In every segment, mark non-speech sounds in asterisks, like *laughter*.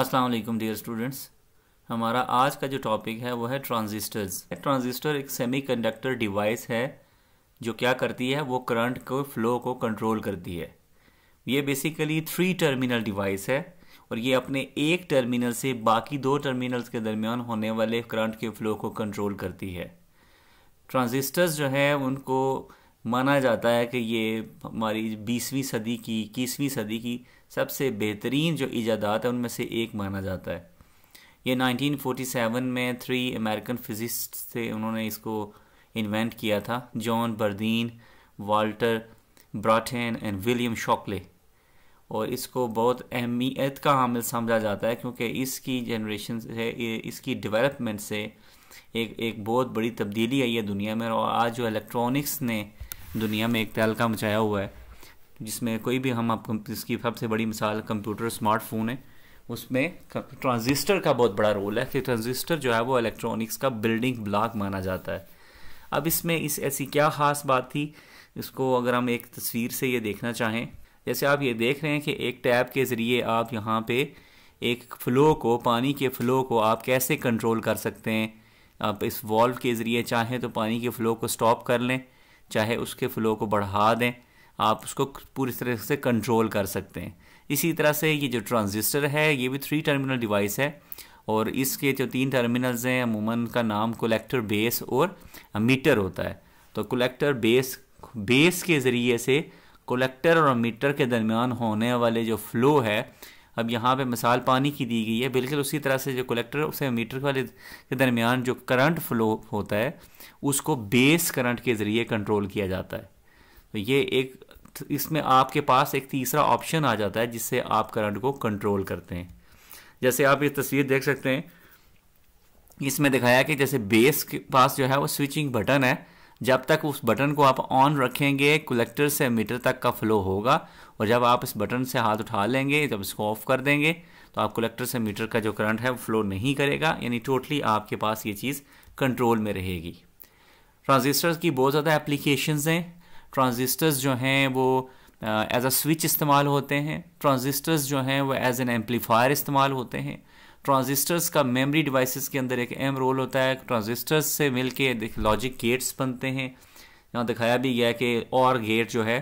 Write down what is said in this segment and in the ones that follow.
अस्सलाम वालेकुम dear students हमारा आज का जो टॉपिक है वो है ट्रांजिस्टर्स ट्रांजिस्टर एक सेमीकंडक्टर डिवाइस है जो क्या करती है वो करंट को फ्लो को कंट्रोल करती है ये बेसिकली थ्री टर्मिनल डिवाइस है और ये अपने एक टर्मिनल से बाकी दो टर्मिनल्स के दरमियान होने वाले करंट के फ्लो को कंट्रोल करती है ट्रांजिस्टर्स जो है उनको माना जाता है कि ये हमारी बीसवीं सदी की इक्कीसवीं सदी की सबसे बेहतरीन जो ईजादात है उनमें से एक माना जाता है ये 1947 में थ्री अमेरिकन फिजिस्ट थे उन्होंने इसको इन्वेंट किया था John Bardeen Walter Brattain and William Shockley और इसको बहुत अहमियत का हामिल समझा जाता है क्योंकि इसकी जनरेशन से इसकी डेवलपमेंट से एक एक बहुत बड़ी तब्दीली आई है दुनिया में और आज जो इलेक्ट्रॉनिक्स ने दुनिया में एक तहलका मचाया हुआ है जिसमें कोई भी हम आप इसकी सबसे बड़ी मिसाल कंप्यूटर स्मार्टफोन है उसमें ट्रांजिस्टर का बहुत बड़ा रोल है कि ट्रांजिस्टर जो है वो इलेक्ट्रॉनिक्स का बिल्डिंग ब्लॉक माना जाता है अब इसमें इस ऐसी क्या ख़ास बात थी इसको अगर हम एक तस्वीर से ये देखना चाहें जैसे आप ये देख रहे हैं कि एक टैब के ज़रिए आप यहाँ पे एक फ़्लो को पानी के फ़्लो को आप कैसे कंट्रोल कर सकते हैं आप इस वॉल्व के ज़रिए चाहें तो पानी के फ़्लो को स्टॉप कर लें चाहे उसके फ़्लो को बढ़ा दें आप उसको पूरी तरह से कंट्रोल कर सकते हैं इसी तरह से ये जो ट्रांजिस्टर है ये भी थ्री टर्मिनल डिवाइस है और इसके जो तीन टर्मिनल्स हैं अमूमन का नाम कलेक्टर बेस और मीटर होता है तो कोलेक्टर बेस बेस के ज़रिए से कोलेक्टर और मीटर के दरमियान होने वाले जो फ्लो है अब यहाँ पे मिसाल पानी की दी गई है बिल्कुल उसी तरह से जो कलेक्टर उसे मीटर वाले के दरमियान जो करंट फ्लो होता है उसको बेस करंट के ज़रिए कंट्रोल किया जाता है तो ये एक इसमें आपके पास एक तीसरा ऑप्शन आ जाता है जिससे आप करंट को कंट्रोल करते हैं जैसे आप ये तस्वीर देख सकते हैं इसमें दिखाया कि जैसे बेस के पास जो है वो स्विचिंग बटन है जब तक उस बटन को आप ऑन रखेंगे कलेक्टर से मीटर तक का फ्लो होगा और जब आप इस बटन से हाथ उठा लेंगे जब इसको ऑफ कर देंगे तो आप कलेक्टर से मीटर का जो करंट है वो फ्लो नहीं करेगा यानी टोटली आपके पास ये चीज़ कंट्रोल में रहेगी ट्रांजिस्टर्स की बहुत ज़्यादा एप्लीकेशंस हैं ट्रांजिस्टर्स जो हैं वो एज अ स्विच इस्तेमाल होते हैं ट्रांजिस्टर्स जो हैं वो एज एन एम्पलीफायर इस्तेमाल होते हैं ट्रांजिस्टर्स का मेमोरी डिवाइसेस के अंदर एक अहम रोल होता है ट्रांजिस्टर्स से मिल के लॉजिक गेट्स बनते हैं यहाँ दिखाया भी गया कि और गेट जो है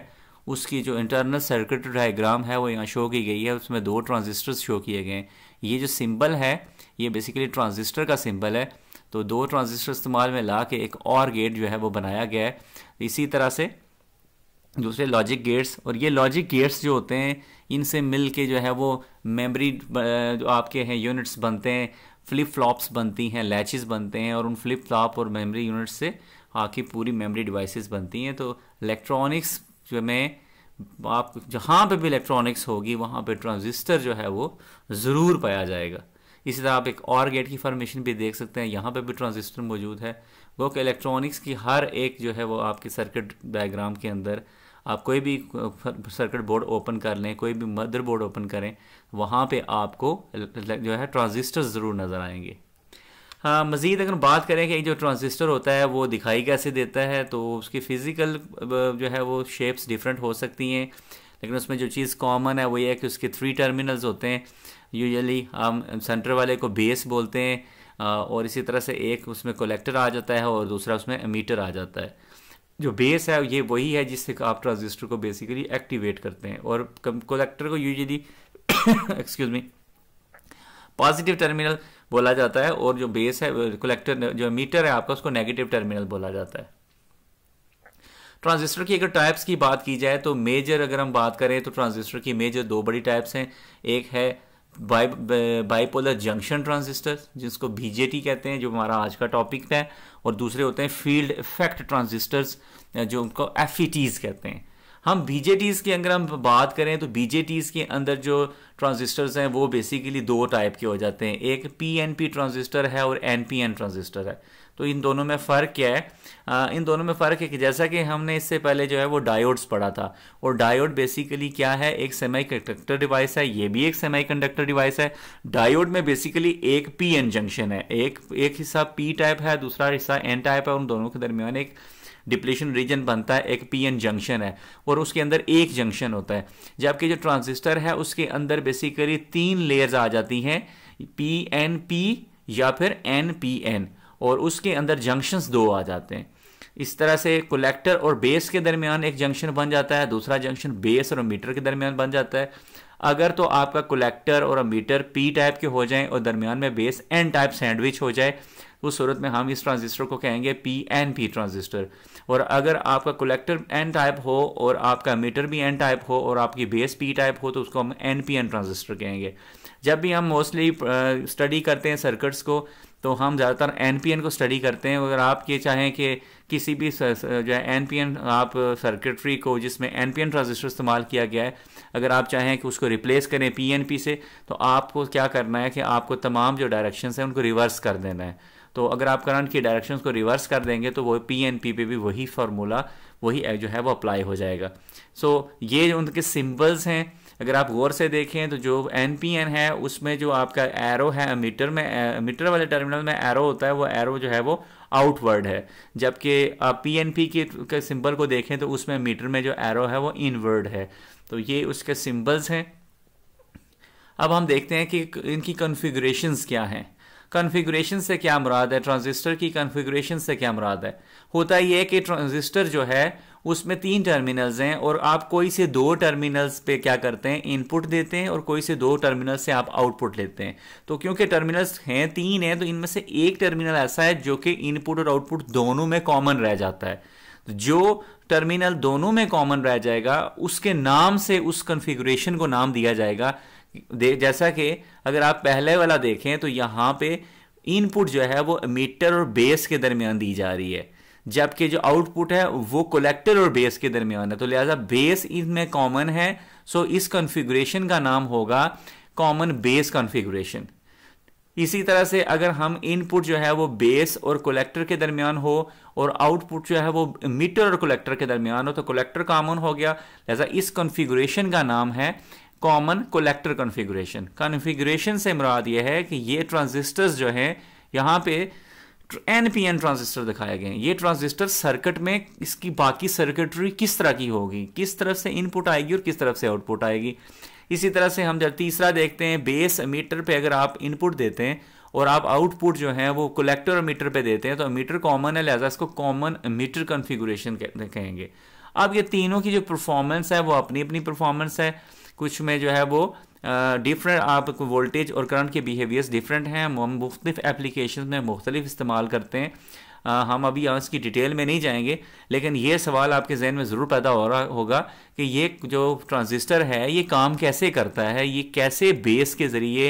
उसकी जो इंटरनल सर्किट डायग्राम है वो यहाँ शो की गई है उसमें दो ट्रांजिस्टर्स शो किए गए हैं ये जो सिंबल है ये बेसिकली ट्रांजिस्टर का सिंबल है तो दो ट्रांजिस्टर इस्तेमाल में ला के एक और गेट जो है वो बनाया गया है इसी तरह से दूसरे लॉजिक गेट्स और ये लॉजिक गेट्स जो होते हैं इनसे मिल के जो है वो मेमोरी जो आपके हैं यूनिट्स बनते हैं फ्लिप फ्लॉप्स बनती हैं लैचेस बनते हैं और उन फ्लिप फ्लॉप और मेमोरी यूनिट्स से आके पूरी मेमोरी डिवाइसेस बनती हैं तो इलेक्ट्रॉनिक्स जो में आप जहाँ पे भी इलेक्ट्रॉनिक्स होगी वहाँ पे ट्रांजिस्टर जो है वो ज़रूर पाया जाएगा इसी तरह आप एक और गेट की फॉर्मेशन भी देख सकते हैं यहाँ पे भी ट्रांजिस्टर मौजूद है वो कि इलेक्ट्रॉनिक्स की हर एक जो है वो आपके सर्किट डायग्राम के अंदर आप कोई भी सर्किट बोर्ड ओपन कर लें कोई भी मदर बोर्ड ओपन करें वहाँ पे आपको जो है ट्रांजिस्टर ज़रूर नज़र आएंगे हाँ मज़ीद अगर बात करें कि जो ट्रांजिस्टर होता है वो दिखाई कैसे देता है तो उसकी फ़िज़िकल जो है वो शेप्स डिफरेंट हो सकती हैं लेकिन उसमें जो चीज़ कॉमन है वो ये है कि उसके थ्री टर्मिनल्स होते हैं यूजली हम सेंटर वाले को बेस बोलते हैं और इसी तरह से एक उसमें कोलेक्टर आ जाता है और दूसरा उसमें मीटर आ जाता है जो बेस है ये वही है जिससे आप ट्रांजिस्टर को बेसिकली एक्टिवेट करते हैं और कलेक्टर को usually excuse me positive terminal बोला जाता है और जो बेस है कलेक्टर जो मीटर है आपका उसको नेगेटिव टर्मिनल बोला जाता है ट्रांजिस्टर की अगर टाइप्स की बात की जाए तो मेजर अगर हम बात करें तो ट्रांजिस्टर की मेजर दो बड़ी टाइप्स हैं एक है बाई बाईपोलर जंक्शन ट्रांजिस्टर जिसको बीजेटी कहते हैं जो हमारा आज का टॉपिक है और दूसरे होते हैं फील्ड इफेक्ट ट्रांजिस्टर्स जो उनको एफ e कहते हैं हम बीजेटीज की अगर हम बात करें तो बीजेटीज के अंदर जो ट्रांजिस्टर्स हैं वो बेसिकली दो टाइप के हो जाते हैं एक पीएनपी ट्रांजिस्टर है और एनपीएन ट्रांजिस्टर है तो इन दोनों में फ़र्क क्या है आ, इन दोनों में फ़र्क है कि जैसा कि हमने इससे पहले जो है वो डायोड्स पढ़ा था और डायोड बेसिकली क्या है एक सेमी कंडक्टर डिवाइस है ये भी एक सेमी कंडक्टर डिवाइस है डायोड में बेसिकली एक पी एन जंक्शन है एक एक हिस्सा पी टाइप है दूसरा हिस्सा एन टाइप है उन दोनों के दरमियान एक डिप्लेशन रीजन बनता है एक पीएन जंक्शन है और उसके अंदर एक जंक्शन होता है जबकि जो ट्रांजिस्टर है उसके अंदर बेसिकली तीन लेयर्स आ जाती हैं पी एन पी या फिर एन पी एन और उसके अंदर जंक्शंस दो आ जाते हैं इस तरह से कलेक्टर और बेस के दरमियान एक जंक्शन बन जाता है दूसरा जंक्शन बेस और मीटर के दरमियान बन जाता है अगर तो आपका कलेक्टर और मीटर पी टाइप के हो जाएं और दरमियान में बेस एन टाइप सैंडविच हो जाए उस सूरत में हम इस ट्रांजिस्टर को कहेंगे पी एन पी ट्रांजिस्टर और अगर आपका कलेक्टर एन टाइप हो और आपका मीटर भी एन टाइप हो और आपकी बेस पी टाइप हो तो उसको हम एन पी एन ट्रांजिस्टर कहेंगे जब भी हम मोस्टली स्टडी करते हैं सर्किट्स को तो हम ज़्यादातर एन को स्टडी करते हैं अगर आप ये चाहें कि किसी भी जो है एन आप सर्किटरी को जिसमें एन पी ट्रांजिस्टर इस्तेमाल किया गया है अगर आप चाहें कि उसको रिप्लेस करें पी से तो आपको क्या करना है कि आपको तमाम जो डायरेक्शन हैं उनको रिवर्स कर देना है तो अगर आप करंट की डायरेक्शन को रिवर्स कर देंगे तो वो पी एन पी पे भी वही फार्मूला वही जो है वो अप्लाई हो जाएगा सो so, ये उनके सिम्बल्स हैं अगर आप गौर से देखें तो जो एन पी एन है उसमें जो आपका एरो है मीटर में मीटर वाले टर्मिनल में एरो होता है वो एरो जो है वो आउटवर्ड है जबकि आप पी एन पी के सिंबल को देखें तो उसमें मीटर में जो एरो है वो इनवर्ड है तो ये उसके सिंबल्स हैं अब हम देखते हैं कि इनकी कॉन्फ़िगरेशंस क्या हैं कन्फिग्रेशन से क्या मुराद है ट्रांजिस्टर की कन्फिग्रेशन से क्या मुराद है होता यह है कि ट्रांजिस्टर जो है उसमें तीन टर्मिनल्स हैं और आप कोई से दो टर्मिनल्स पे क्या करते हैं इनपुट देते हैं और कोई से दो टर्मिनल से आप आउटपुट लेते हैं तो क्योंकि टर्मिनल्स हैं तीन हैं तो इनमें से एक टर्मिनल ऐसा है जो कि इनपुट और आउटपुट दोनों में कॉमन रह जाता है जो टर्मिनल दोनों में कॉमन रह जाएगा उसके नाम से उस कन्फिग्रेशन को नाम दिया जाएगा दे जैसा कि अगर आप पहले वाला देखें तो यहाँ पे इनपुट जो है वो मीटर और बेस के दरमियान दी जा रही है जबकि जो आउटपुट है वो कलेक्टर और बेस के दरमियान है तो लिहाजा बेस इनमें कॉमन है सो इस कॉन्फ़िगरेशन का नाम होगा कॉमन बेस कॉन्फ़िगरेशन इसी तरह से अगर हम इनपुट जो है वो बेस और कलेक्टर के दरमियान हो और आउटपुट जो है वो मीटर और कलेक्टर के दरमियान हो तो कलेक्टर कॉमन हो गया लिहाजा इस कॉन्फ़िगरेशन का नाम है कॉमन कोलेक्टर कॉन्फ़िगरेशन कॉन्फ़िगरेशन से मुराद ये है कि ये ट्रांजिस्टर्स जो हैं यहाँ पे एन पी एन ट्रांजिस्टर दिखाए गए हैं ये ट्रांजिस्टर सर्किट में इसकी बाकी सर्किटरी किस तरह की होगी किस तरफ से इनपुट आएगी और किस तरफ से आउटपुट आएगी इसी तरह से हम जब तीसरा देखते हैं बेस मीटर पे अगर आप इनपुट देते हैं और आप आउटपुट जो है वो कलेक्टर और मीटर पे देते हैं तो मीटर कॉमन है लिहाजा इसको कॉमन मीटर कन्फिगुरेशन कहेंगे अब ये तीनों की जो परफॉर्मेंस है वो अपनी अपनी परफॉर्मेंस है कुछ में जो है वो डिफरेंट आप वोल्टेज और करंट के बिहेवियर्स डिफरेंट हैं हम मुख्तफ एप्लीकेशन में मुख्तलिफ इस्तेमाल करते हैं आ, हम अभी इसकी डिटेल में नहीं जाएंगे लेकिन ये सवाल आपके जहन में ज़रूर पैदा हो रहा होगा कि ये जो ट्रांजिस्टर है ये काम कैसे करता है ये कैसे बेस के ज़रिए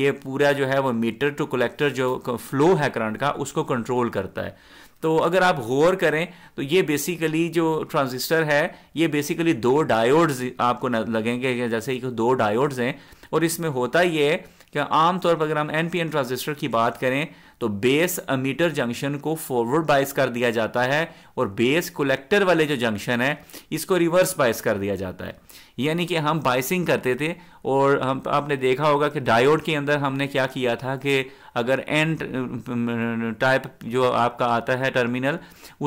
ये पूरा जो है वो मीटर टू कलेक्टर जो फ्लो है करंट का उसको कंट्रोल करता है तो अगर आप गौर करें तो ये बेसिकली जो ट्रांजिस्टर है ये बेसिकली दो डायोड्स आपको लगेंगे जैसे कि दो डायोड्स हैं और इसमें होता ये है कि आमतौर पर अगर हम एन पी एन ट्रांजिस्टर की बात करें तो बेस अमीटर जंक्शन को फॉरवर्ड बायस कर दिया जाता है और बेस कलेक्टर वाले जो जंक्शन है इसको रिवर्स बायस कर दिया जाता है यानी कि हम बाइसिंग करते थे और हम आपने देखा होगा कि डायोड के अंदर हमने क्या किया था कि अगर एन टाइप जो आपका आता है टर्मिनल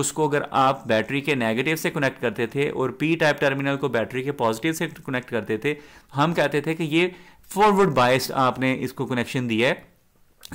उसको अगर आप बैटरी के नेगेटिव से कनेक्ट करते थे और पी टाइप टर्मिनल को बैटरी के पॉजिटिव से कनेक्ट करते थे हम कहते थे कि ये फॉरवर्ड बायस आपने इसको कनेक्शन दिया है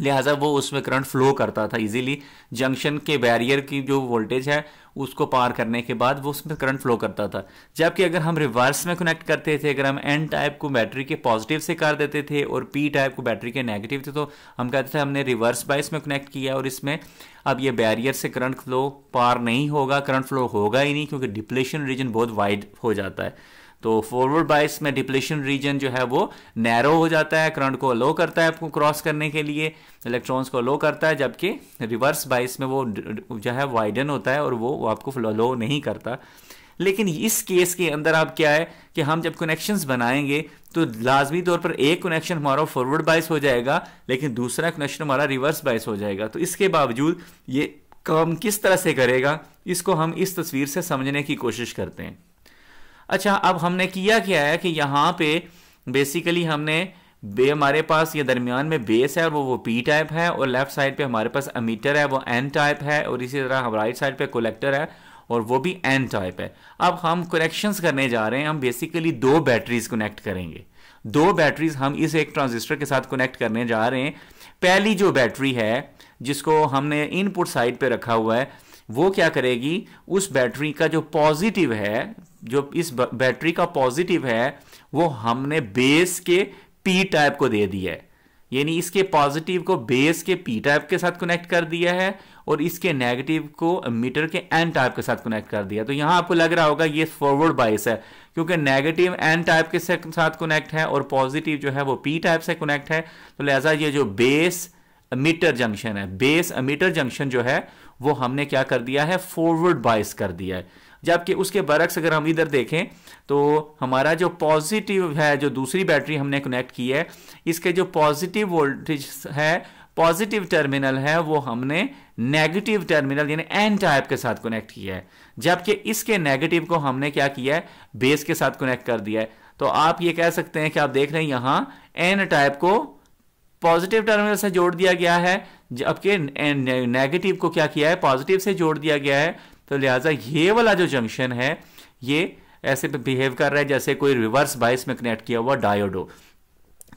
लिहाजा वो उसमें करंट फ्लो करता था इजीली जंक्शन के बैरियर की जो वोल्टेज है उसको पार करने के बाद वो उसमें करंट फ्लो करता था जबकि अगर हम रिवर्स में कनेक्ट करते थे अगर हम एन टाइप को बैटरी के पॉजिटिव से कर देते थे और पी टाइप को बैटरी के नेगेटिव थे तो हम कहते थे हमने रिवर्स बाइस में कनेक्ट किया और इसमें अब ये बैरियर से करंट फ्लो पार नहीं होगा करंट फ्लो होगा ही नहीं क्योंकि डिप्लेशन रीजन बहुत वाइड हो जाता है तो फॉरवर्ड बाइस में डिप्लेशन रीजन जो है वो नैरो हो जाता है करंट को अलो करता है आपको क्रॉस करने के लिए इलेक्ट्रॉन्स को अलो करता है जबकि रिवर्स बाइस में वो जो है वाइडन होता है और वो आपको अलो नहीं करता लेकिन इस केस के अंदर आप क्या है कि हम जब कनेक्शंस बनाएंगे तो लाजमी तौर पर एक कनेक्शन हमारा फॉरवर्ड बाइस हो जाएगा लेकिन दूसरा कनेक्शन हमारा रिवर्स बाइस हो जाएगा तो इसके बावजूद ये काम किस तरह से करेगा इसको हम इस तस्वीर से समझने की कोशिश करते हैं अच्छा अब हमने किया क्या है कि यहाँ पे बेसिकली हमने बे हमारे पास ये दरमियान में बेस है वो वो पी टाइप है और लेफ्ट साइड पे हमारे पास अमीटर है वो एन टाइप है और इसी तरह हम राइट साइड पे कोलेक्टर है और वो भी एन टाइप है अब हम कनेक्शंस करने जा रहे हैं हम बेसिकली दो बैटरीज कनेक्ट करेंगे दो बैटरीज हम इस एक ट्रांजिस्टर के साथ कनेक्ट करने जा रहे हैं पहली जो बैटरी है जिसको हमने इनपुट साइड पर रखा हुआ है वो क्या करेगी उस बैटरी का जो पॉजिटिव है जो इस बैटरी का पॉजिटिव है वो हमने बेस के पी टाइप को दे दिया है यानी इसके पॉजिटिव को बेस के पी टाइप के साथ कनेक्ट कर दिया है और इसके नेगेटिव को मीटर के एन टाइप के साथ कनेक्ट कर दिया तो यहां आपको लग रहा होगा ये फॉरवर्ड बाइस है क्योंकि नेगेटिव एन टाइप के साथ कनेक्ट है और पॉजिटिव जो है वो पी टाइप से कनेक्ट है तो लिहाजा ये जो बेस मीटर जंक्शन है बेस मीटर जंक्शन जो है वो हमने क्या कर दिया है फॉरवर्ड बाइस कर दिया है जबकि उसके बरक्स अगर हम इधर देखें तो हमारा जो पॉजिटिव है जो दूसरी बैटरी हमने कनेक्ट की है इसके जो पॉजिटिव वोल्टेज है पॉजिटिव टर्मिनल है वो हमने नेगेटिव टर्मिनल यानी एन टाइप के साथ कनेक्ट किया है जबकि इसके नेगेटिव को हमने क्या किया है बेस के साथ कनेक्ट कर दिया है तो आप ये कह सकते हैं कि आप देख रहे हैं यहां एन टाइप को पॉजिटिव टर्मिनल से जोड़ दिया गया है जबकि नेगेटिव को क्या किया है पॉजिटिव से जोड़ दिया गया है तो लिहाजा ये वाला जो जंक्शन है ये ऐसे बिहेव कर रहा है जैसे कोई रिवर्स बाइस में कनेक्ट किया हुआ डायोडो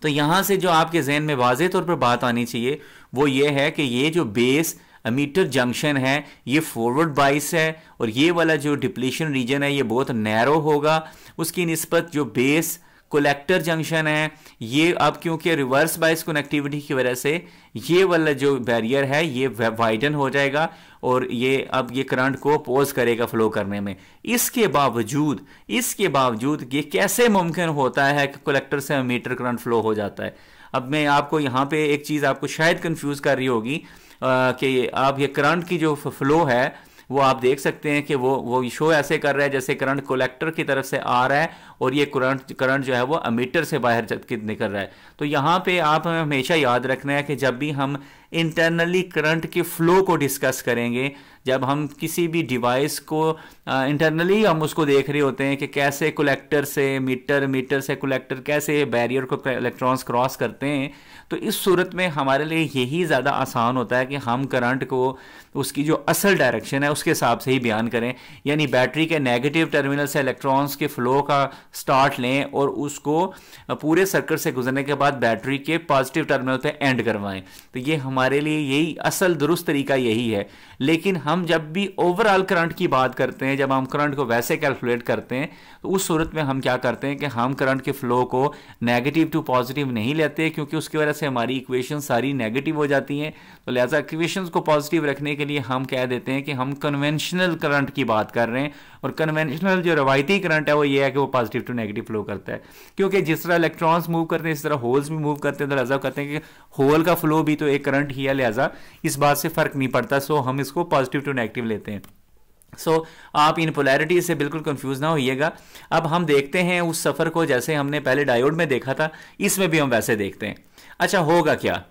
तो यहां से जो आपके जहन में वाज तौर पर बात आनी चाहिए वो ये है कि ये जो बेस अमीटर जंक्शन है ये फॉरवर्ड बाइस है और ये वाला जो डिप्लीशन रीजन है ये बहुत नैरो होगा उसकी नस्बत जो बेस कोलेक्टर जंक्शन है ये अब क्योंकि रिवर्स बाइस कनेक्टिविटी की वजह से ये वाला जो बैरियर है ये वाइडन हो जाएगा और ये अब ये करंट को पोज करेगा फ्लो करने में इसके बावजूद इसके बावजूद ये कैसे मुमकिन होता है कि कोलेक्टर से मीटर करंट फ्लो हो जाता है अब मैं आपको यहाँ पे एक चीज़ आपको शायद कंफ्यूज कर रही होगी कि आप ये करंट की जो फ्लो है वो आप देख सकते हैं कि वो वो शो ऐसे कर रहा है जैसे करंट कोलेक्टर की तरफ से आ रहा है और ये करंट करंट जो है वो अमीटर से बाहर निकल रहा है तो यहाँ पे आप हमेशा याद रखना है कि जब भी हम इंटरनली करंट के फ्लो को डिस्कस करेंगे जब हम किसी भी डिवाइस को इंटरनली हम उसको देख रहे होते हैं कि कैसे कलेक्टर से मीटर मीटर से कलेक्टर कैसे बैरियर को इलेक्ट्रॉन्स क्रॉस करते हैं तो इस सूरत में हमारे लिए यही ज़्यादा आसान होता है कि हम करंट को उसकी जो असल डायरेक्शन है उसके हिसाब से ही बयान करें यानी बैटरी के नेगेटिव टर्मिनल से इलेक्ट्रॉन्स के फ्लो का स्टार्ट लें और उसको पूरे सर्कल से गुजरने के बाद बैटरी के पॉजिटिव टर्मिनल पे एंड करवाएं तो ये हमारे लिए यही असल दुरुस्त तरीका यही है लेकिन हम जब भी ओवरऑल करंट की बात करते हैं जब हम करंट को वैसे कैलकुलेट करते हैं तो उस सूरत में हम क्या करते हैं कि हम करंट के फ्लो को नेगेटिव टू पॉजिटिव नहीं लेते क्योंकि उसकी वजह से हमारी इक्वेशन सारी नेगेटिव हो जाती हैं तो लिहाजा इक्वेशन को पॉजिटिव रखने के लिए हम कह देते हैं कि हम कन्वेंशनल करंट की बात कर रहे हैं और कन्वेंशनल जो रवायती करंट है वो ये है कि वो पॉजिटिव टू नेगेटिव फ्लो करता है क्योंकि जिस तरह इलेक्ट्रॉन्स मूव करते हैं इस तरह होल्स भी मूव करते हैं तो लिहाजा कहते हैं कि होल का फ्लो भी तो एक करंट ही है लिहाजा इस बात से फ़र्क नहीं पड़ता सो हम इसको पॉजिटिव टू नेगेटिव लेते हैं सो so, आप इन पोलैरिटी से बिल्कुल कंफ्यूज ना होइएगा अब हम देखते हैं उस सफ़र को जैसे हमने पहले डायोड में देखा था इसमें भी हम वैसे देखते हैं अच्छा होगा क्या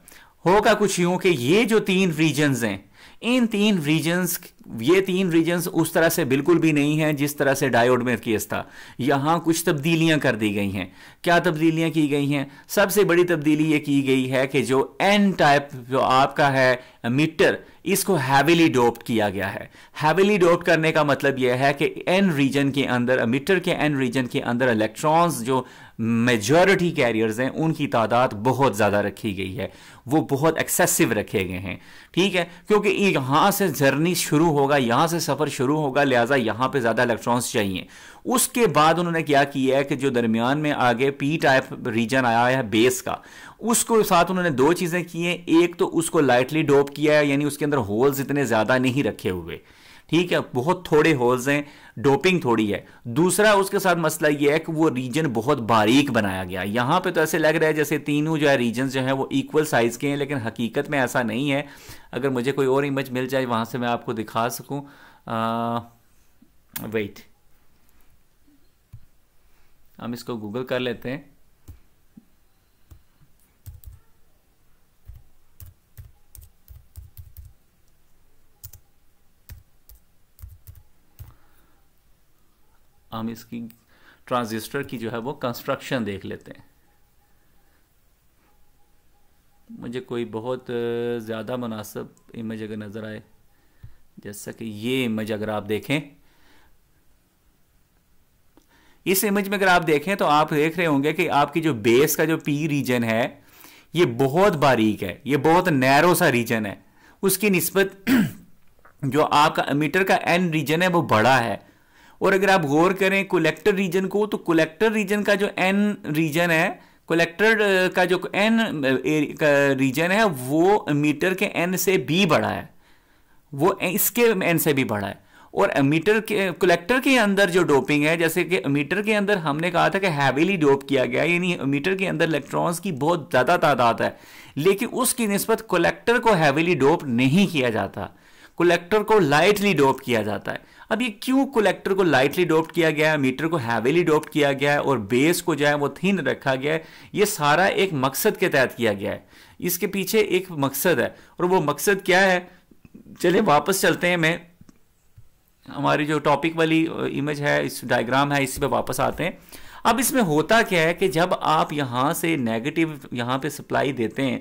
होगा कुछ यूं कि ये जो तीन रीजन हैं इन तीन रीजन्स ये तीन रीजन्स उस तरह से बिल्कुल भी नहीं है जिस तरह से डायोड में केस था यहां कुछ तब्दीलियां कर दी गई हैं क्या तब्दीलियां की गई हैं सबसे बड़ी तब्दीली ये की गई है कि जो एन टाइप जो आपका है मीटर इसको हैविली डोप्ट किया गया है हैविली डोप्ट करने का मतलब यह है कि एन रीजन के अंदर मीटर के एन रीजन के अंदर इलेक्ट्रॉन्स जो मेजॉरिटी कैरियर्स हैं उनकी तादाद बहुत ज़्यादा रखी गई है वो बहुत एक्सेसिव रखे गए हैं ठीक है क्योंकि यहाँ से जर्नी शुरू होगा यहाँ से सफ़र शुरू होगा लिहाजा यहाँ पे ज़्यादा इलेक्ट्रॉन्स चाहिए उसके बाद उन्होंने क्या किया है कि जो दरमियान में आगे पी टाइप रीजन आया है बेस का उसको साथ उन्होंने दो चीज़ें की हैं एक तो उसको लाइटली डोप किया है यानी उसके अंदर होल्स इतने ज़्यादा नहीं रखे हुए ठीक है बहुत थोड़े होल्स हैं डोपिंग थोड़ी है दूसरा उसके साथ मसला ये है कि वो रीजन बहुत बारीक बनाया गया यहाँ पे तो ऐसे लग रहा है जैसे तीनों जो है रीजन जो है वो इक्वल साइज के हैं लेकिन हकीकत में ऐसा नहीं है अगर मुझे कोई और इमेज मिल जाए वहां से मैं आपको दिखा सकूँ वेट हम इसको गूगल कर लेते हैं हम इसकी ट्रांजिस्टर की जो है वो कंस्ट्रक्शन देख लेते हैं मुझे कोई बहुत ज़्यादा मुनासिब इमेज अगर नज़र आए जैसा कि ये इमेज अगर आप देखें इस इमेज में अगर आप देखें तो आप देख रहे होंगे कि आपकी जो बेस का जो पी रीजन है ये बहुत बारीक है ये बहुत नैरो सा रीजन है उसकी निस्बत *clears throat* जो आपका मीटर का एन रीजन है वो बड़ा है और अगर आप गौर करें कोलेक्टर रीजन को तो कोलेक्टर रीजन का जो एन रीजन है कोलेक्टर का जो एन रीजन है वो मीटर के एन से भी बड़ा है वो इसके एन से भी बड़ा है और मीटर के कलेक्टर के अंदर जो डोपिंग है जैसे कि मीटर के अंदर हमने कहा था कि हैवीली डोप किया गया यानी मीटर के अंदर इलेक्ट्रॉन्स की बहुत ज़्यादा तादाद है लेकिन उसकी नस्बत कलेक्टर को हैवीली डोप नहीं किया जाता कलेक्टर को लाइटली डोप किया जाता है अब ये क्यों कोलेक्टर को लाइटली डोप्ट किया गया है मीटर को हैवेली डोप्ट किया गया है और बेस को जो है वो थीन रखा गया है ये सारा एक मकसद के तहत किया गया है इसके पीछे एक मकसद है और वो मकसद क्या है चलिए वापस चलते हैं मैं हमारी जो टॉपिक वाली इमेज है इस डायग्राम है इसी पे वापस आते हैं अब इसमें होता क्या है कि जब आप यहाँ से नेगेटिव यहाँ पे सप्लाई देते हैं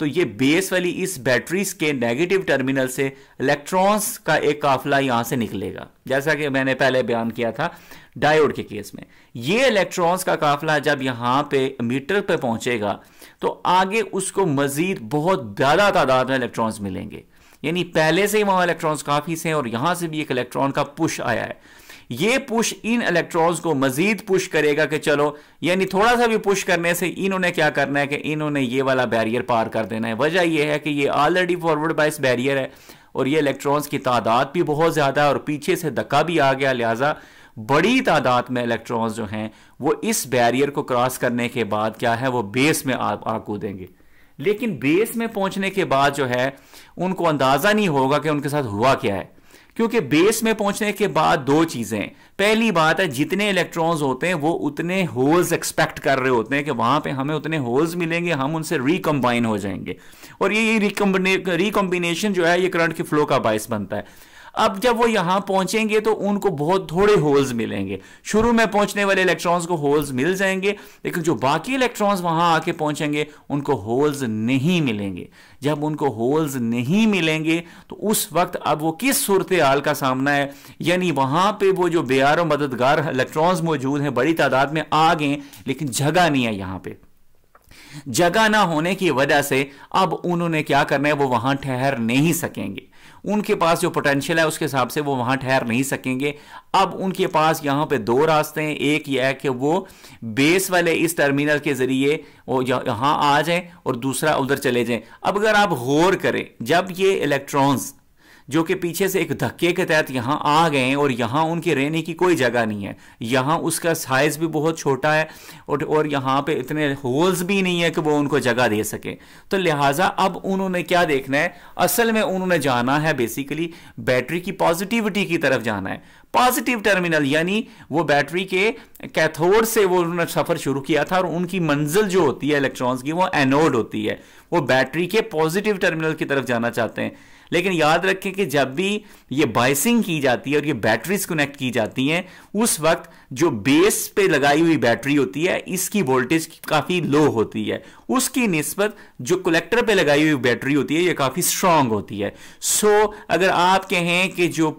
तो ये बेस वाली इस बैटरीज के नेगेटिव टर्मिनल से इलेक्ट्रॉन्स का एक काफिला यहां से निकलेगा जैसा कि मैंने पहले बयान किया था डायोड के केस में ये इलेक्ट्रॉन्स का काफिला जब यहां पे मीटर पे पहुंचेगा तो आगे उसको मजीद बहुत ज़्यादा तादाद में इलेक्ट्रॉन्स मिलेंगे यानी पहले से ही वहां इलेक्ट्रॉन्स काफ़ी से हैं और यहां से भी एक इलेक्ट्रॉन का पुश आया है ये पुश इन इलेक्ट्रॉन्स को मजीद पुश करेगा कि चलो यानी थोड़ा सा भी पुश करने से इन्होंने क्या करना है कि इन्होंने ये वाला बैरियर पार कर देना है वजह यह है कि ये ऑलरेडी फॉरवर्ड बाइस बैरियर है और ये इलेक्ट्रॉन्स की तादाद भी बहुत ज़्यादा है और पीछे से धक्का भी आ गया लिहाजा बड़ी तादाद में इलेक्ट्रॉन्स जो हैं वो इस बैरियर को क्रॉस करने के बाद क्या है वो बेस में आ, कूदेंगे लेकिन बेस में पहुंचने के बाद जो है उनको अंदाज़ा नहीं होगा कि उनके साथ हुआ क्या है क्योंकि बेस में पहुंचने के बाद दो चीजें पहली बात है जितने इलेक्ट्रॉन्स होते हैं वो उतने होल्स एक्सपेक्ट कर रहे होते हैं कि वहां पे हमें उतने होल्स मिलेंगे हम उनसे रिकम्बाइन हो जाएंगे और ये रिकम्बिनेशन जो है ये करंट के फ्लो का बायस बनता है अब जब वो यहां पहुंचेंगे तो उनको बहुत थोड़े होल्स मिलेंगे शुरू में पहुंचने वाले इलेक्ट्रॉन्स को होल्स मिल जाएंगे लेकिन जो बाकी इलेक्ट्रॉन्स वहां आके पहुंचेंगे उनको होल्स नहीं मिलेंगे जब उनको होल्स नहीं मिलेंगे तो उस वक्त अब वो किस सूरत हाल का सामना है यानी वहां पे वो जो बेयार मददगार इलेक्ट्रॉन्स मौजूद हैं बड़ी तादाद में आ गए लेकिन जगह नहीं है यहां पर जगह ना होने की वजह से अब उन्होंने क्या करना है वो वहां ठहर नहीं सकेंगे उनके पास जो पोटेंशियल है उसके हिसाब से वो वहाँ ठहर नहीं सकेंगे अब उनके पास यहाँ पे दो रास्ते हैं एक यह है कि वो बेस वाले इस टर्मिनल के ज़रिए वो यहाँ आ जाएं और दूसरा उधर चले जाएं अब अगर आप गौर करें जब ये इलेक्ट्रॉन्स जो कि पीछे से एक धक्के के तहत यहाँ आ गए और यहाँ उनके रहने की कोई जगह नहीं है यहाँ उसका साइज़ भी बहुत छोटा है और और यहाँ पे इतने होल्स भी नहीं है कि वो उनको जगह दे सके तो लिहाजा अब उन्होंने क्या देखना है असल में उन्होंने जाना है बेसिकली बैटरी की पॉजिटिविटी की तरफ जाना है पॉजिटिव टर्मिनल यानी वो बैटरी के कैथोड से वो उन्होंने सफ़र शुरू किया था और उनकी मंजिल जो होती है इलेक्ट्रॉन्स की वो एनोड होती है वो बैटरी के पॉजिटिव टर्मिनल की तरफ जाना चाहते हैं लेकिन याद रखें कि जब भी ये बाइसिंग की जाती है और ये बैटरीज कनेक्ट की जाती हैं उस वक्त जो बेस पे लगाई हुई बैटरी होती है इसकी वोल्टेज काफ़ी लो होती है उसकी नस्बत जो कलेक्टर पे लगाई हुई बैटरी होती है ये काफ़ी स्ट्रांग होती है सो so, अगर आप कहें कि जो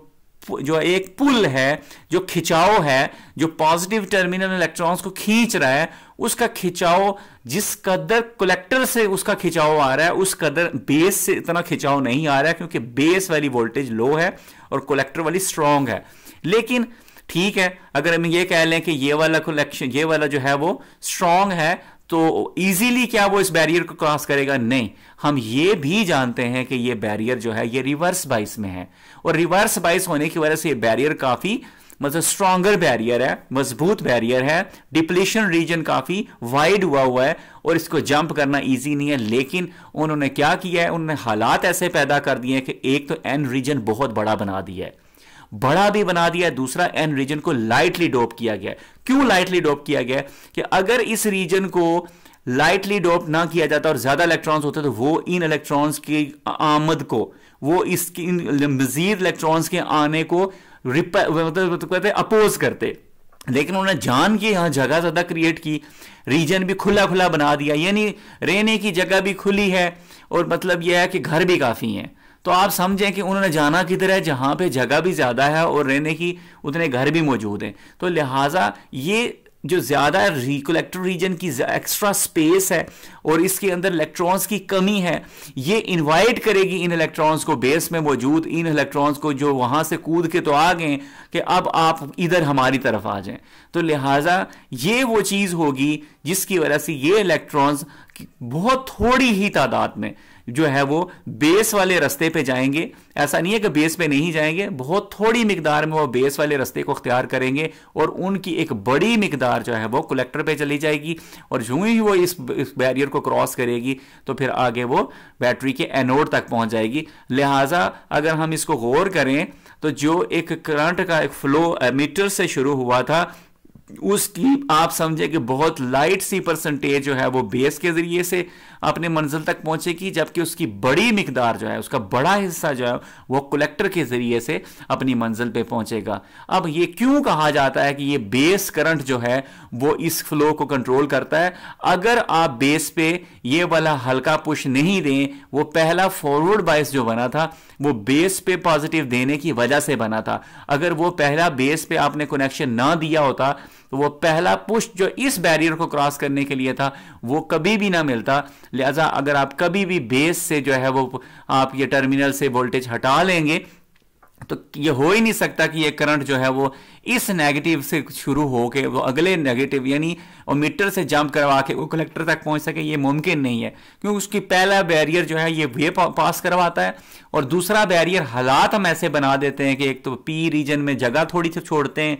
जो एक पुल है जो खिंचाव है जो पॉजिटिव टर्मिनल इलेक्ट्रॉन्स को खींच रहा है उसका खिंचाव जिस कदर कलेक्टर से उसका खिंचाव आ रहा है उस कदर बेस से इतना खिंचाव नहीं आ रहा है क्योंकि बेस वाली वोल्टेज लो है और कलेक्टर वाली स्ट्रांग है लेकिन ठीक है अगर हम ये कह लें कि ये वाला कलेक्शन ये वाला जो है वो स्ट्रांग है तो इजीली क्या वो इस बैरियर को क्रॉस करेगा नहीं हम ये भी जानते हैं कि ये बैरियर जो है ये रिवर्स बाइस में है और रिवर्स बाइस होने की वजह से ये बैरियर काफ़ी मतलब स्ट्रॉन्गर बैरियर है मजबूत बैरियर है डिप्लीशन रीजन काफी वाइड हुआ हुआ है और इसको जंप करना ईजी नहीं है लेकिन उन्होंने क्या किया है उन्होंने हालात ऐसे पैदा कर दिए हैं कि एक तो एन रीजन बहुत बड़ा बना दिया है बड़ा भी बना दिया है दूसरा एन रीजन को लाइटली डोप किया गया है क्यों लाइटली डोप किया गया कि अगर इस रीजन को लाइटली डोप ना किया जाता और ज्यादा इलेक्ट्रॉन्स होते तो वो इन इलेक्ट्रॉन्स की आमद को वो इसकी मजीद इलेक्ट्रॉन्स के आने को मतलब कहते अपोज करते लेकिन उन्होंने जान के यहाँ जगह ज़्यादा क्रिएट की रीजन भी खुला खुला बना दिया यानी रहने की जगह भी खुली है और मतलब यह है कि घर भी काफ़ी हैं तो आप समझें कि उन्होंने जाना किधर है जहां पे जगह भी ज़्यादा है और रहने की उतने घर भी मौजूद हैं तो लिहाजा ये जो ज़्यादा रिकोलेक्टर रीजन की एक्स्ट्रा स्पेस है और इसके अंदर इलेक्ट्रॉन्स की कमी है ये इनवाइट करेगी इन इलेक्ट्रॉन्स को बेस में मौजूद इन इलेक्ट्रॉन्स को जो वहां से कूद के तो आ गए कि अब आप इधर हमारी तरफ आ जाएं तो लिहाजा ये वो चीज़ होगी जिसकी वजह से ये इलेक्ट्रॉन्स बहुत थोड़ी ही तादाद में जो है वो बेस वाले रस्ते पे जाएंगे ऐसा नहीं है कि बेस पे नहीं जाएंगे बहुत थोड़ी मिकदार में वो बेस वाले रस्ते को अख्तियार करेंगे और उनकी एक बड़ी मिकदार जो है वो कलेक्टर पे चली जाएगी और जो ही वो इस, इस बैरियर को क्रॉस करेगी तो फिर आगे वो बैटरी के एनोड तक पहुंच जाएगी लिहाजा अगर हम इसको गौर करें तो जो एक करंट का एक फ्लो मीटर से शुरू हुआ था उसकी आप समझे कि बहुत लाइट सी परसेंटेज जो है वो बेस के जरिए से अपने मंजिल तक पहुंचेगी जबकि उसकी बड़ी मिकदार जो है उसका बड़ा हिस्सा जो है वो कलेक्टर के जरिए से अपनी मंजिल पे पहुंचेगा अब ये क्यों कहा जाता है कि ये बेस करंट जो है वो इस फ्लो को कंट्रोल करता है अगर आप बेस पे ये वाला हल्का पुश नहीं दें वो पहला फॉरवर्ड बाइस जो बना था वो बेस पे पॉजिटिव देने की वजह से बना था अगर वो पहला बेस पे आपने कनेक्शन ना दिया होता तो वो पहला पुश जो इस बैरियर को क्रॉस करने के लिए था वो कभी भी ना मिलता लिहाजा अगर आप कभी भी बेस से जो है वो आप ये टर्मिनल से वोल्टेज हटा लेंगे तो ये हो ही नहीं सकता कि ये करंट जो है वो इस नेगेटिव से शुरू हो के वो अगले नेगेटिव यानी वो मीटर से जंप करवा के वो कलेक्टर तक पहुंच सके ये मुमकिन नहीं है क्योंकि उसकी पहला बैरियर जो है ये वे पास करवाता है और दूसरा बैरियर हालात हम ऐसे बना देते हैं कि एक तो पी रीजन में जगह थोड़ी सी छोड़ते हैं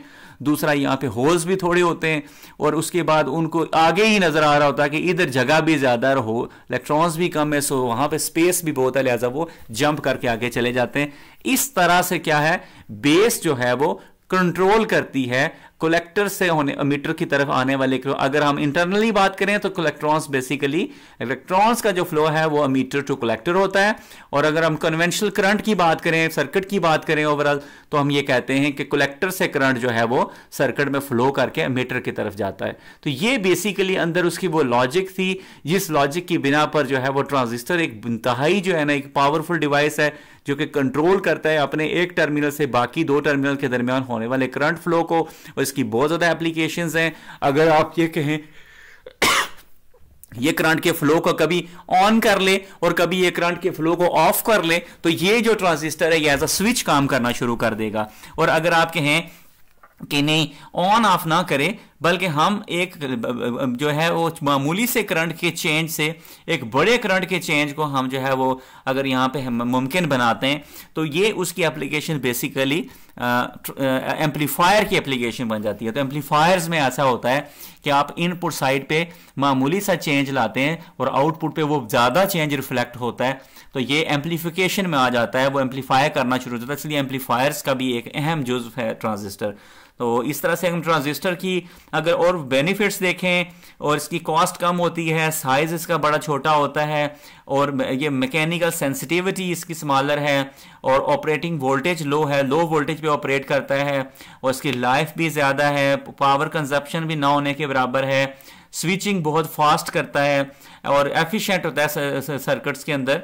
दूसरा यहाँ पे होल्स भी थोड़े होते हैं और उसके बाद उनको आगे ही नज़र आ रहा होता है कि इधर जगह भी ज़्यादा हो इलेक्ट्रॉन्स भी कम है सो वहां पे स्पेस भी बहुत है लिहाजा वो जंप करके आगे चले जाते हैं इस तरह से क्या है बेस जो है वो कंट्रोल करती है कलेक्टर से होने मीटर की तरफ आने वाले अगर हम इंटरनली बात करें तो कोलेक्ट्रॉन्स बेसिकली इलेक्ट्रॉन्स का जो फ्लो है वो मीटर टू कलेक्टर होता है और अगर हम कन्वेंशनल करंट की बात करें सर्किट की बात करें ओवरऑल तो हम ये कहते हैं कि कलेक्टर से करंट जो है वो सर्किट में फ्लो करके मीटर की तरफ जाता है तो ये बेसिकली अंदर उसकी वो लॉजिक थी जिस लॉजिक की बिना पर जो है वो ट्रांजिस्टर एक इंतहाई जो है ना एक पावरफुल डिवाइस है जो कि कंट्रोल करता है अपने एक टर्मिनल से बाकी दो टर्मिनल के दरमियान होने वाले करंट फ्लो को और इसकी बहुत ज़्यादा एप्लीकेशन हैं अगर आप ये कहें ये करंट के फ्लो को कभी ऑन कर ले और कभी ये करंट के फ्लो को ऑफ कर ले तो ये जो ट्रांजिस्टर है ये एज अ स्विच काम करना शुरू कर देगा और अगर आप कहें कि नहीं ऑन ऑफ ना करें बल्कि हम एक जो है वो मामूली से करंट के चेंज से एक बड़े करंट के चेंज को हम जो है वो अगर यहाँ पे मुमकिन बनाते हैं तो ये उसकी एप्लीकेशन बेसिकली एम्पलीफायर की एप्लीकेशन बन जाती है तो एम्पलीफायर्स में ऐसा होता है कि आप इनपुट साइड पे मामूली सा चेंज लाते हैं और आउटपुट पे वो ज़्यादा चेंज रिफ्लेक्ट होता है तो ये एम्पलीफिकेशन में आ जाता है वो एम्पलीफाई करना शुरू हो जाता है इसलिए एम्पलीफायर्स का भी एक अहम जुज्व है ट्रांजिस्टर तो इस तरह से हम ट्रांजिस्टर की अगर और बेनिफिट्स देखें और इसकी कॉस्ट कम होती है साइज इसका बड़ा छोटा होता है और ये मैकेनिकल सेंसिटिविटी इसकी स्मॉलर है और ऑपरेटिंग वोल्टेज लो है लो वोल्टेज पे ऑपरेट करता है और इसकी लाइफ भी ज़्यादा है पावर कंजप्शन भी ना होने के बराबर है स्विचिंग बहुत फास्ट करता है और एफिशिएंट होता है सर्किट्स के अंदर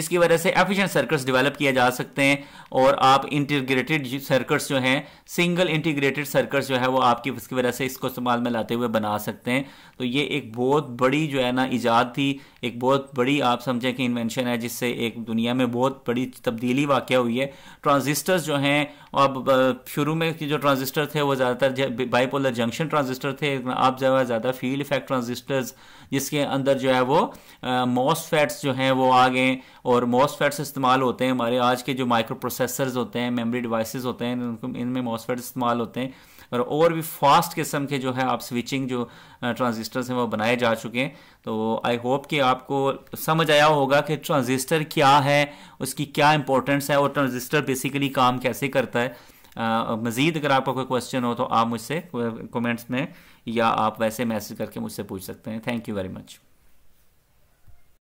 इसकी वजह से एफिशिएंट सर्कल्स डेवलप किए जा सकते हैं और आप इंटीग्रेटेड सर्कल्स जो हैं सिंगल इंटीग्रेटेड सर्कल्स जो है वो आपकी इसकी वजह से इसको इस्तेमाल में लाते हुए बना सकते हैं तो ये एक बहुत बड़ी जो है ना ईजाद थी एक बहुत बड़ी आप समझें कि इन्वेंशन है जिससे एक दुनिया में बहुत बड़ी तब्दीली वाक़ हुई है ट्रांजिस्टर्स जो हैं अब शुरू में जो ट्रांजिस्टर थे वो ज़्यादातर बाईपोलर जंक्शन ट्रांजिस्टर थे अब जो है ज़्यादा फील्ड इफेक्ट ट्रांजिस्टर्स जिसके अंदर जो है वो मॉसफेट्स जो हैं वो आ गए और मॉसफेट्स इस्तेमाल होते हैं हमारे आज के जो माइक्रो प्रोसेसर्स होते हैं मेमोरी डिवाइसेस होते हैं इनमें मॉसफेट इस्तेमाल होते हैं और और भी फास्ट किस्म के जो है आप स्विचिंग जो ट्रांजिस्टर्स हैं वो बनाए जा चुके हैं तो आई होप कि आपको समझ आया होगा कि ट्रांजिस्टर क्या है उसकी क्या इंपॉर्टेंस है और ट्रांजिस्टर बेसिकली काम कैसे करता है Uh, मज़ीद अगर आपका कोई क्वेश्चन हो तो आप मुझसे कमेंट्स में या आप वैसे मैसेज करके मुझसे पूछ सकते हैं थैंक यू वेरी मच